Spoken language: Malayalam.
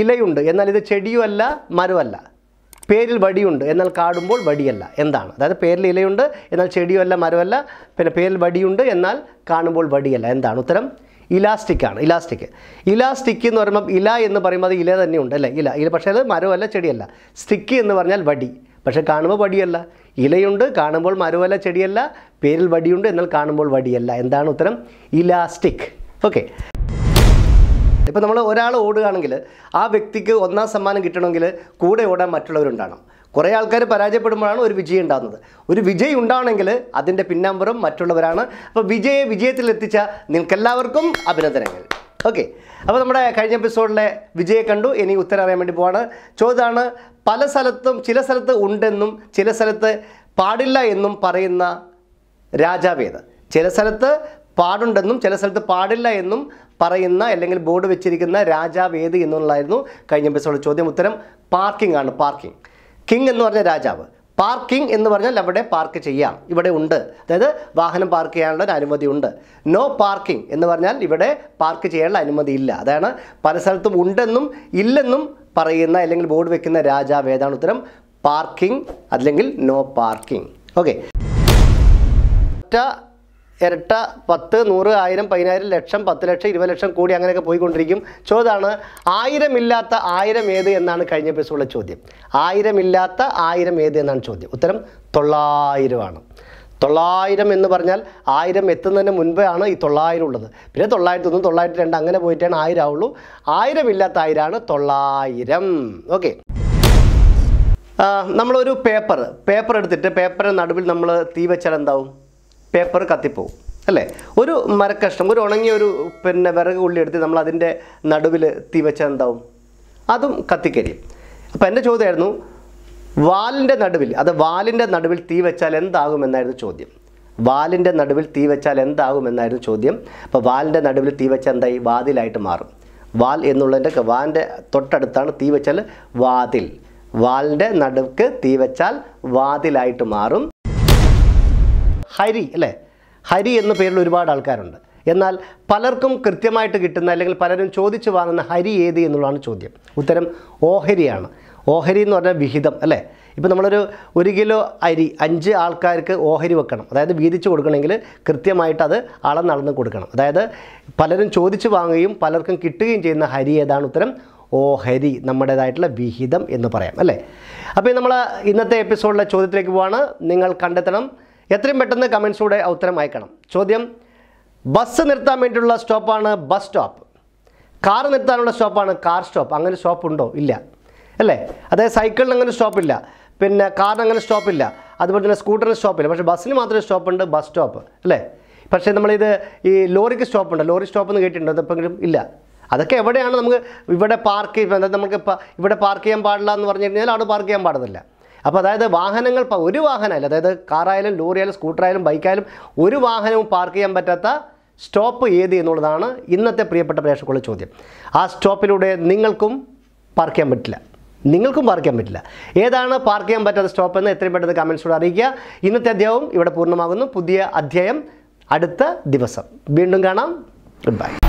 ഇലയുണ്ട് എന്നാൽ ഇത് ചെടിയുമല്ല മരമല്ല പേരിൽ വടിയുണ്ട് എന്നാൽ കാടുമ്പോൾ വടിയല്ല എന്താണ് അതായത് പേരിൽ ഇലയുണ്ട് എന്നാൽ ചെടിയുമല്ല മരമല്ല പിന്നെ പേരിൽ വടിയുണ്ട് എന്നാൽ കാണുമ്പോൾ വടിയല്ല എന്താണ് ഉത്തരം ഇലാസ്റ്റിക് ആണ് ഇലാസ്റ്റിക് ഇലാസ്റ്റിക് എന്ന് പറയുമ്പോൾ ഇല എന്ന് പറയുമ്പോൾ അത് ഇല തന്നെയുണ്ട് അല്ലേ ഇല ഇല പക്ഷേ അത് മരമല്ല ചെടിയല്ല സ്റ്റിക്ക് എന്ന് പറഞ്ഞാൽ വടി പക്ഷേ കാണുമ്പോൾ വടിയല്ല ഇലയുണ്ട് കാണുമ്പോൾ മരമല്ല ചെടിയല്ല പേരിൽ വടിയുണ്ട് എന്നാൽ കാണുമ്പോൾ വടിയല്ല എന്താണ് ഉത്തരം ഇലാസ്റ്റിക് ഓക്കെ ഇപ്പോൾ നമ്മൾ ഒരാൾ ഓടുകയാണെങ്കിൽ ആ വ്യക്തിക്ക് ഒന്നാം സമ്മാനം കിട്ടണമെങ്കിൽ കൂടെ ഓടാൻ മറ്റുള്ളവരുണ്ടാകണം കുറേ ആൾക്കാർ പരാജയപ്പെടുമ്പോഴാണ് ഒരു വിജയം ഉണ്ടാകുന്നത് ഒരു വിജയം ഉണ്ടാകണമെങ്കിൽ അതിൻ്റെ പിന്നാമ്പുറം മറ്റുള്ളവരാണ് അപ്പോൾ വിജയെ വിജയത്തിലെത്തിച്ച നിങ്ങൾക്കെല്ലാവർക്കും അഭിനന്ദനങ്ങൾ ഓക്കെ അപ്പോൾ നമ്മുടെ കഴിഞ്ഞ എപ്പിസോഡിലെ വിജയെ കണ്ടു ഇനി ഉത്തരം അറിയാൻ വേണ്ടി പോവാണ് ചോദ്യമാണ് പല സ്ഥലത്തും ചില സ്ഥലത്ത് ഉണ്ടെന്നും ചില സ്ഥലത്ത് പാടില്ല എന്നും പറയുന്ന രാജാവേത് ചില സ്ഥലത്ത് പാടുണ്ടെന്നും ചില സ്ഥലത്ത് പാടില്ല എന്നും പറയുന്ന അല്ലെങ്കിൽ ബോർഡ് വെച്ചിരിക്കുന്ന രാജാവ് ഏത് എന്നുള്ളതായിരുന്നു കഴിഞ്ഞ എപ്പിസോഡ് ചോദ്യം ഉത്തരം പാർക്കിംഗ് ആണ് പാർക്കിംഗ് കിങ് എന്ന് പറഞ്ഞ രാജാവ് പാർക്കിംഗ് എന്ന് പറഞ്ഞാൽ അവിടെ പാർക്ക് ചെയ്യാം ഇവിടെ ഉണ്ട് അതായത് വാഹനം പാർക്ക് ചെയ്യാനുള്ള ഒരു അനുമതി ഉണ്ട് നോ പാർക്കിംഗ് എന്ന് പറഞ്ഞാൽ ഇവിടെ പാർക്ക് ചെയ്യാനുള്ള അനുമതി ഇല്ല അതാണ് പല സ്ഥലത്തും ഉണ്ടെന്നും ഇല്ലെന്നും പറയുന്ന അല്ലെങ്കിൽ ബോർഡ് വെക്കുന്ന രാജാവ് ഏതാണ് ഉത്തരം പാർക്കിംഗ് അല്ലെങ്കിൽ നോ പാർക്കിംഗ് ഓക്കെ ഇരട്ട പത്ത് നൂറ് ആയിരം പതിനായിരം ലക്ഷം പത്ത് ലക്ഷം ഇരുപത് ലക്ഷം കൂടി അങ്ങനെയൊക്കെ പോയിക്കൊണ്ടിരിക്കും ചോദ്യമാണ് ആയിരമില്ലാത്ത ആയിരം ഏത് എന്നാണ് കഴിഞ്ഞ ദിവസമുള്ള ചോദ്യം ആയിരമില്ലാത്ത ആയിരം ഏത് എന്നാണ് ചോദ്യം ഉത്തരം തൊള്ളായിരമാണ് തൊള്ളായിരം എന്ന് പറഞ്ഞാൽ ആയിരം എത്തുന്നതിന് മുൻപേ ആണ് ഈ തൊള്ളായിരം ഉള്ളത് പിന്നെ തൊള്ളായിരത്തി ഒന്ന് തൊള്ളായിരത്തി രണ്ട് അങ്ങനെ പോയിട്ടാണ് ആയിരം ആവുള്ളൂ ആയിരം ഇല്ലാത്ത ആയിരമാണ് തൊള്ളായിരം ഓക്കെ നമ്മളൊരു പേപ്പർ പേപ്പർ എടുത്തിട്ട് പേപ്പറിന് നടുവിൽ നമ്മൾ തീ വെച്ചാൽ എന്താവും പേപ്പർ കത്തിപ്പോവും അല്ലേ ഒരു മരക്കഷ്ടം ഒരു ഉണങ്ങിയ ഒരു പിന്നെ വിറക് ഉള്ളി എടുത്ത് നമ്മൾ അതിൻ്റെ നടുവിൽ തീ വെച്ചാൽ എന്താവും അതും കത്തിക്കരിയും അപ്പോൾ എൻ്റെ ചോദ്യമായിരുന്നു വാലിൻ്റെ നടുവിൽ അത് വാലിൻ്റെ നടുവിൽ തീ വെച്ചാൽ എന്താകുമെന്നായിരുന്നു ചോദ്യം വാലിൻ്റെ നടുവിൽ തീ വെച്ചാൽ എന്താകുമെന്നായിരുന്നു ചോദ്യം അപ്പോൾ വാലിൻ്റെ നടുവിൽ തീ വെച്ചാൽ എന്തായി വാതിലായിട്ട് മാറും വാൽ എന്നുള്ളതിൻ്റെ വാലിൻ്റെ തൊട്ടടുത്താണ് തീ വെച്ചാൽ വാതിൽ വാലിൻ്റെ നടുക്ക് തീ വെച്ചാൽ വാതിലായിട്ട് മാറും ഹരി അല്ലേ ഹരി എന്ന പേരിൽ ഒരുപാട് ആൾക്കാരുണ്ട് എന്നാൽ പലർക്കും കൃത്യമായിട്ട് കിട്ടുന്ന അല്ലെങ്കിൽ പലരും ചോദിച്ചു വാങ്ങുന്ന ഹരി ഏത് എന്നുള്ളതാണ് ചോദ്യം ഉത്തരം ഓഹരിയാണ് ഓഹരി എന്ന് പറഞ്ഞാൽ വിഹിതം അല്ലേ ഇപ്പം നമ്മളൊരു ഒരു കിലോ അരി അഞ്ച് ആൾക്കാർക്ക് ഓഹരി വെക്കണം അതായത് വീതിച്ച് കൊടുക്കണമെങ്കിൽ കൃത്യമായിട്ട് അത് അളന്നളന്ന് കൊടുക്കണം അതായത് പലരും ചോദിച്ചു വാങ്ങുകയും പലർക്കും കിട്ടുകയും ചെയ്യുന്ന ഹരി ഏതാണ് ഉത്തരം ഓഹരി നമ്മുടേതായിട്ടുള്ള വിഹിതം എന്ന് പറയാം അല്ലേ അപ്പോൾ നമ്മൾ ഇന്നത്തെ എപ്പിസോഡിലെ ചോദ്യത്തിലേക്ക് പോവാണ് നിങ്ങൾ കണ്ടെത്തണം എത്രയും പെട്ടെന്ന് കമൻസിലൂടെ ഉത്തരം അയക്കണം ചോദ്യം ബസ് നിർത്താൻ വേണ്ടിയിട്ടുള്ള സ്റ്റോപ്പാണ് ബസ് സ്റ്റോപ്പ് കാർ നിർത്താനുള്ള സ്റ്റോപ്പാണ് കാർ സ്റ്റോപ്പ് അങ്ങനെ സ്റ്റോപ്പ് ഉണ്ടോ ഇല്ല അല്ലേ അതായത് സൈക്കിളിന് അങ്ങനെ സ്റ്റോപ്പില്ല പിന്നെ കാറിന് അങ്ങനെ സ്റ്റോപ്പില്ല അതുപോലെ തന്നെ സ്കൂട്ടറിന് സ്റ്റോപ്പില്ല പക്ഷേ ബസ്സിന് മാത്രമേ സ്റ്റോപ്പ് ഉണ്ട് ബസ് സ്റ്റോപ്പ് അല്ലേ പക്ഷേ നമ്മളിത് ഈ ലോറിക്ക് സ്റ്റോപ്പുണ്ട് ലോറി സ്റ്റോപ്പ് എന്ന് കേട്ടിട്ടുണ്ടോ അതെപ്പോഴെങ്കിലും ഇല്ല അതൊക്കെ എവിടെയാണ് നമുക്ക് ഇവിടെ പാർക്ക് നമുക്ക് ഇവിടെ പാർക്ക് ചെയ്യാൻ പാടില്ല എന്ന് പറഞ്ഞു കഴിഞ്ഞാൽ അവിടെ പാർക്ക് ചെയ്യാൻ പാടുന്നില്ല അപ്പോൾ അതായത് വാഹനങ്ങൾ ഒരു വാഹനമല്ല അതായത് കാറായാലും ലോറിയായാലും സ്കൂട്ടറായാലും ബൈക്കായാലും ഒരു വാഹനവും പാർക്ക് ചെയ്യാൻ പറ്റാത്ത സ്റ്റോപ്പ് ഏത് എന്നുള്ളതാണ് ഇന്നത്തെ പ്രിയപ്പെട്ട പ്രേക്ഷകരുടെ ചോദ്യം ആ സ്റ്റോപ്പിലൂടെ നിങ്ങൾക്കും പാർക്ക് ചെയ്യാൻ പറ്റില്ല നിങ്ങൾക്കും പാർക്ക് ചെയ്യാൻ പറ്റില്ല ഏതാണ് പാർക്ക് ചെയ്യാൻ പറ്റാത്ത സ്റ്റോപ്പ് എന്ന് എത്രയും പെട്ടെന്ന് കമൻസിലൂടെ അറിയിക്കുക ഇന്നത്തെ അധ്യായവും ഇവിടെ പൂർണ്ണമാകുന്നു പുതിയ അധ്യായം അടുത്ത ദിവസം വീണ്ടും കാണാം ഗുഡ് ബൈ